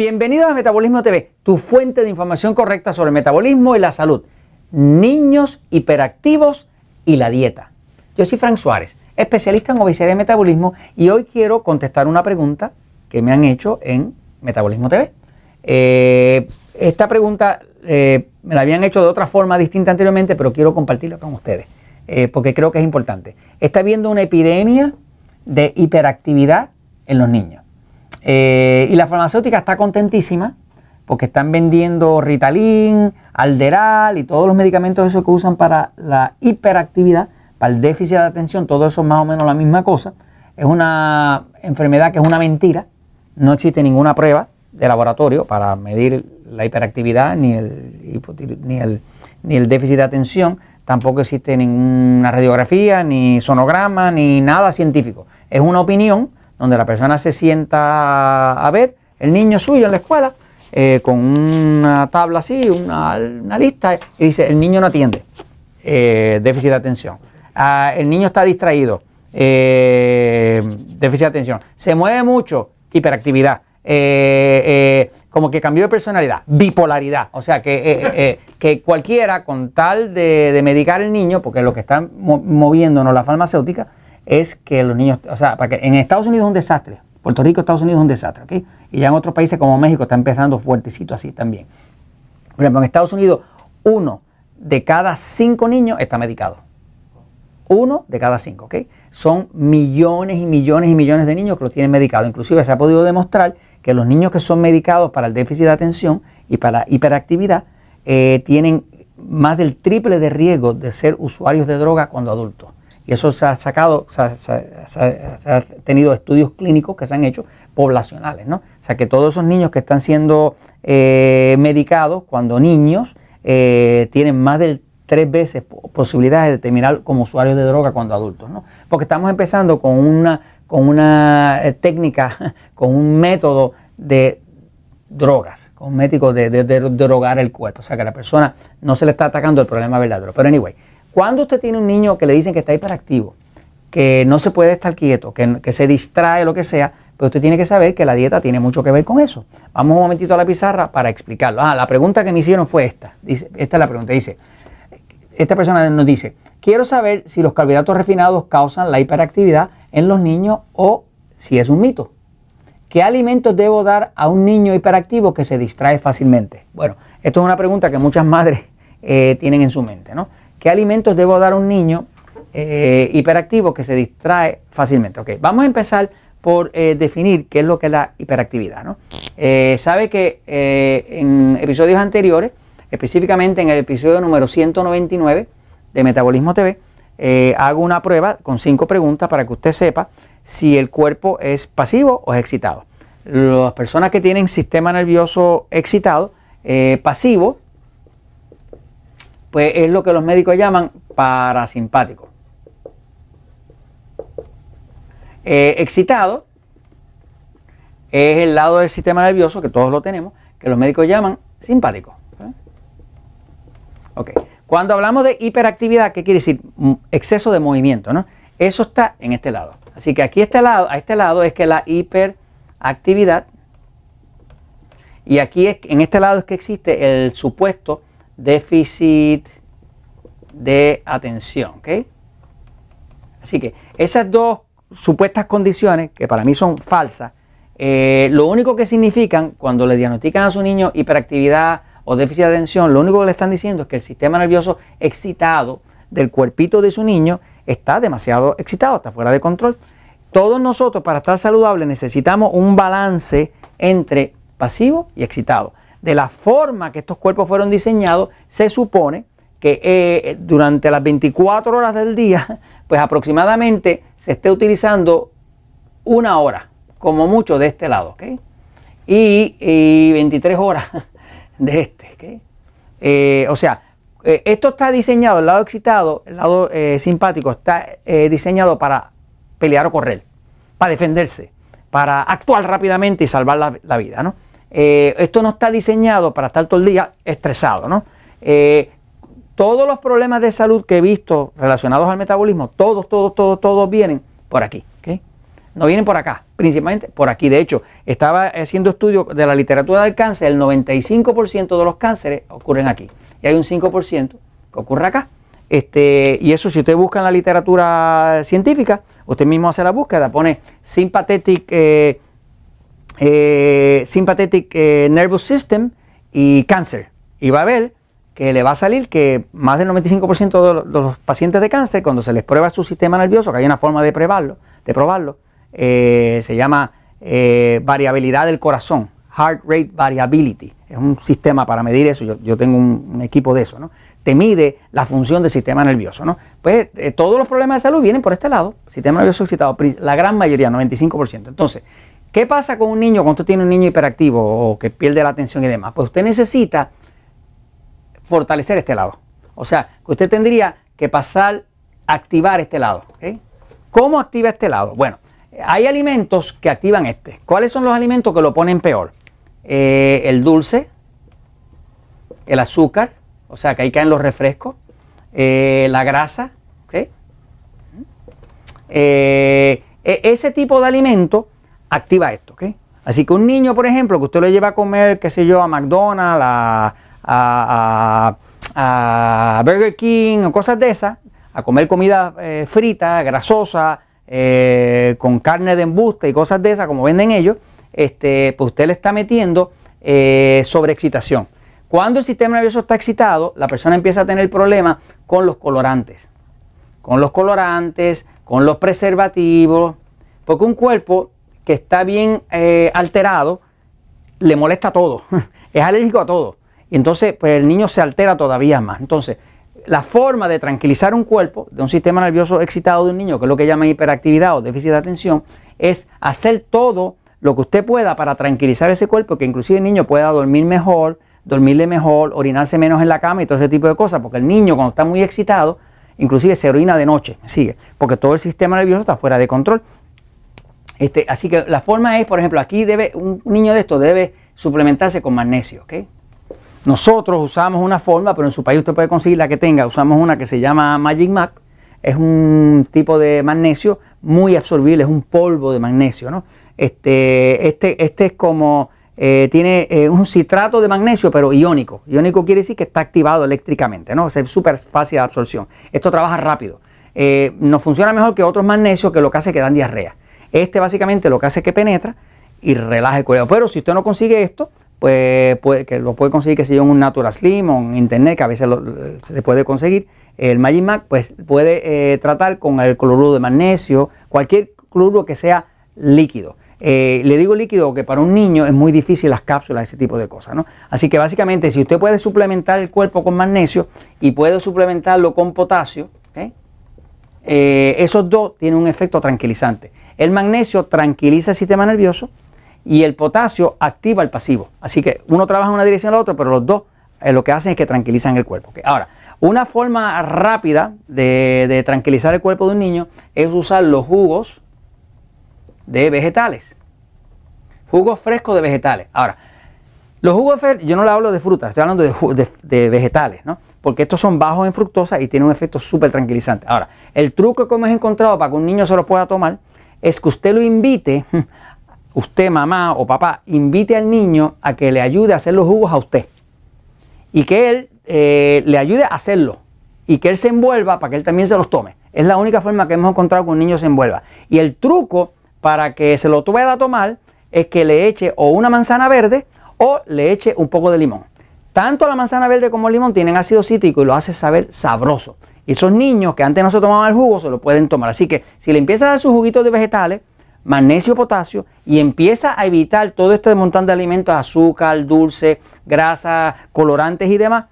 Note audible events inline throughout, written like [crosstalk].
Bienvenidos a Metabolismo TV, tu fuente de información correcta sobre el metabolismo y la salud, niños hiperactivos y la dieta. Yo soy Frank Suárez, especialista en obesidad y metabolismo, y hoy quiero contestar una pregunta que me han hecho en Metabolismo TV. Eh, esta pregunta eh, me la habían hecho de otra forma distinta anteriormente, pero quiero compartirla con ustedes, eh, porque creo que es importante. Está habiendo una epidemia de hiperactividad en los niños. Eh, y la farmacéutica está contentísima porque están vendiendo Ritalin, Alderal y todos los medicamentos esos que usan para la hiperactividad, para el déficit de atención, todo eso es más o menos la misma cosa. Es una enfermedad que es una mentira, no existe ninguna prueba de laboratorio para medir la hiperactividad ni el, ni el, ni el déficit de atención, tampoco existe ninguna radiografía, ni sonograma, ni nada científico. Es una opinión donde la persona se sienta a ver el niño suyo en la escuela eh, con una tabla así, una, lista, y dice, el niño no atiende, eh, déficit de atención. Ah, el niño está distraído, eh, déficit de atención. Se mueve mucho, hiperactividad. como que cambió de personalidad, bipolaridad. O sea, que, que cualquiera con tal de, medicar al niño, porque lo que están moviéndonos la farmacéutica, es que los niños, o sea, para que en Estados Unidos es un desastre, Puerto Rico, Estados Unidos es un desastre, ¿ok? Y ya en otros países como México está empezando fuertecito así también. Por ejemplo, en Estados Unidos, uno de cada cinco niños está medicado. Uno de cada cinco, ¿ok? Son millones y millones y millones de niños que lo tienen medicado. Inclusive se ha podido demostrar que los niños que son medicados para el déficit de atención y para la hiperactividad eh, tienen más del triple de riesgo de ser usuarios de droga cuando adultos eso se ha sacado, se ha, tenido estudios clínicos que se han hecho poblacionales, ¿no? O sea que todos esos niños que están siendo eh, medicados cuando niños eh, tienen más de tres veces posibilidades de terminar como usuarios de droga cuando adultos, ¿no? Porque estamos empezando con una, con una eh, técnica, [laughs] con un método de drogas, con un de, de drogar el cuerpo. O sea que a la persona no se le está atacando el problema verdadero. Pero anyway, cuando usted tiene un niño que le dicen que está hiperactivo, que no se puede estar quieto, que, se distrae, lo que sea, pero pues usted tiene que saber que la dieta tiene mucho que ver con eso. Vamos un momentito a la pizarra para explicarlo. Ah, la pregunta que me hicieron fue esta. Dice, esta es la pregunta. Dice, esta persona nos dice, quiero saber si los carbohidratos refinados causan la hiperactividad en los niños o si es un mito. ¿Qué alimentos debo dar a un niño hiperactivo que se distrae fácilmente? Bueno, esto es una pregunta que muchas madres eh, tienen en su mente, ¿no? ¿Qué alimentos debo dar a un niño eh, hiperactivo que se distrae fácilmente? vamos a empezar por eh, definir qué es lo que es la hiperactividad. Eh, sabe que en episodios anteriores, específicamente en el episodio número 199 de Metabolismo TV, hago una prueba con cinco preguntas para que usted sepa si el cuerpo es pasivo o es excitado. Las personas que tienen sistema nervioso excitado, pasivo, pues es lo que los médicos llaman parasimpático. Eh, excitado es el lado del sistema nervioso, que todos lo tenemos, que los médicos llaman simpático. ¿eh? Ok. Cuando hablamos de hiperactividad, ¿qué quiere decir? Mm, exceso de movimiento, ¿no? Eso está en este lado. Así que aquí este lado, a este lado es que la hiperactividad y aquí en este lado es que existe el supuesto déficit de atención. Así que esas dos supuestas condiciones, que para mí son falsas, eh, lo único que significan cuando le diagnostican a su niño hiperactividad o déficit de atención, lo único que le están diciendo es que el sistema nervioso excitado del cuerpito de su niño está demasiado excitado, está fuera de control. Todos nosotros para estar saludables necesitamos un balance entre pasivo y excitado de la forma que estos cuerpos fueron diseñados, se supone que eh, eh, durante las 24 horas del día, [laughs] pues aproximadamente se esté utilizando una hora, como mucho, de este lado, ¿ok? Y, 23 horas [laughs] de este, ¿ok? Eh, o sea, esto está diseñado, el lado excitado, el lado simpático, está diseñado para pelear o correr, para defenderse, para actuar rápidamente y salvar la vida, ¿no? Eh, esto no está diseñado para estar todo el día estresado, ¿no? Eh, todos los problemas de salud que he visto relacionados al metabolismo, todos, todos, todos, todos vienen por aquí. No vienen por acá, principalmente por aquí. De hecho, estaba haciendo estudios de la literatura del cáncer, el 95% de los cánceres ocurren aquí. Y hay un 5% que ocurre acá. Este, y eso si usted busca en la literatura científica, usted mismo hace la búsqueda, pone sympathetic eh, eh, sympathetic eh, nervous system y cáncer. Y va a ver que le va a salir que más del 95% de los, pacientes de cáncer, cuando se les prueba su sistema nervioso, que hay una forma de probarlo, de probarlo eh, se llama variabilidad del corazón, heart rate variability. Es un sistema para medir eso, yo, tengo un, equipo de eso, ¿no? Te mide la función del sistema nervioso, ¿no? Pues todos los problemas de salud vienen por este lado, sistema nervioso excitado, la gran mayoría, 95%. Entonces, ¿Qué pasa con un niño cuando usted tiene un niño hiperactivo o que pierde la atención y demás? Pues usted necesita fortalecer este lado. O sea, que usted tendría que pasar a activar este lado. ¿Cómo activa este lado? Bueno, hay alimentos que activan este. ¿Cuáles son los alimentos que lo ponen peor? Eh, el dulce, el azúcar, o sea, que ahí caen los refrescos, eh, la grasa. Eh, e-, ese tipo de alimentos activa esto, ¿ok? Así que un niño, por ejemplo, que usted lo lleva a comer, qué sé yo, a McDonald's, a, Burger King o cosas de esas, a comer comida eh, frita, grasosa, eh, con carne de embuste y cosas de esas, como venden ellos, este, pues usted le está metiendo eh, sobreexcitación. Cuando el sistema nervioso está excitado, la persona empieza a tener problemas con los colorantes, con los colorantes, con los preservativos, porque un cuerpo que está bien eh, alterado, le molesta todo, [laughs] es alérgico a todo. Y entonces, pues el niño se altera todavía más. Entonces, la forma de tranquilizar un cuerpo de un sistema nervioso excitado de un niño, que es lo que llaman hiperactividad o déficit de atención, es hacer todo lo que usted pueda para tranquilizar ese cuerpo, que inclusive el niño pueda dormir mejor, dormirle mejor, orinarse menos en la cama y todo ese tipo de cosas, porque el niño cuando está muy excitado, inclusive se orina de noche, sigue, porque todo el sistema nervioso está fuera de control este, así que la forma es, por ejemplo, aquí debe, un niño de esto debe suplementarse con magnesio. Nosotros usamos una forma, pero en su país usted puede conseguir la que tenga. Usamos una que se llama Magic Mac. Es un tipo de magnesio muy absorbible, es un polvo de magnesio. ¿no? Este, este, este es como, eh, tiene eh, un citrato de magnesio, pero iónico. Iónico quiere decir que está activado eléctricamente, ¿no? es súper fácil de absorción. Esto trabaja rápido. Eh, no nos funciona mejor que otros magnesios que lo que hace es que dan diarrea. Este básicamente lo que hace es que penetra y relaja el cuello. Pero si usted no consigue esto, pues que lo puede conseguir que sea un Natural Slim o en internet, que a veces se puede conseguir. El Magic pues puede eh, tratar con el cloruro de magnesio, cualquier cloruro que sea líquido. Eh, le digo líquido que para un niño es muy difícil las cápsulas, ese tipo de cosas, ¿no? Así que básicamente si usted puede suplementar el cuerpo con magnesio y puede suplementarlo con potasio, eh, esos dos tienen un efecto tranquilizante. El magnesio tranquiliza el sistema nervioso y el potasio activa el pasivo. Así que uno trabaja en una dirección a la otra, pero los dos eh, lo que hacen es que tranquilizan el cuerpo. Ahora, una forma rápida de, tranquilizar el cuerpo de un niño es usar los jugos de vegetales. Jugos frescos de vegetales. Ahora, los jugos, yo no le hablo de frutas, estoy hablando de, de vegetales, ¿no? porque estos son bajos en fructosa y tienen un efecto súper tranquilizante. Ahora, el truco que hemos encontrado para que un niño se los pueda tomar es que usted lo invite, [laughs] usted mamá o papá, invite al niño a que le ayude a hacer los jugos a usted y que él eh, le ayude a hacerlo y que él se envuelva para que él también se los tome. Es la única forma que hemos encontrado que un niño se envuelva. Y el truco para que se lo pueda tomar es que le eche o una manzana verde o le eche un poco de limón. Tanto la manzana verde como el limón tienen ácido cítrico y lo hace saber sabroso. Y esos niños que antes no se tomaban el jugo se lo pueden tomar. Así que si le empieza a dar sus juguitos de vegetales, magnesio, potasio y empieza a evitar todo este montón de alimentos, azúcar, dulce, grasa, colorantes y demás,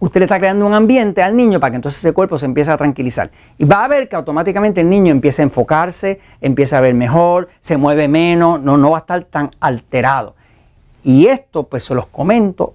usted le está creando un ambiente al niño para que entonces ese cuerpo se empiece a tranquilizar. Y va a ver que automáticamente el niño empieza a enfocarse, empieza a ver mejor, se mueve menos, no, no va a estar tan alterado. Y esto pues se los comento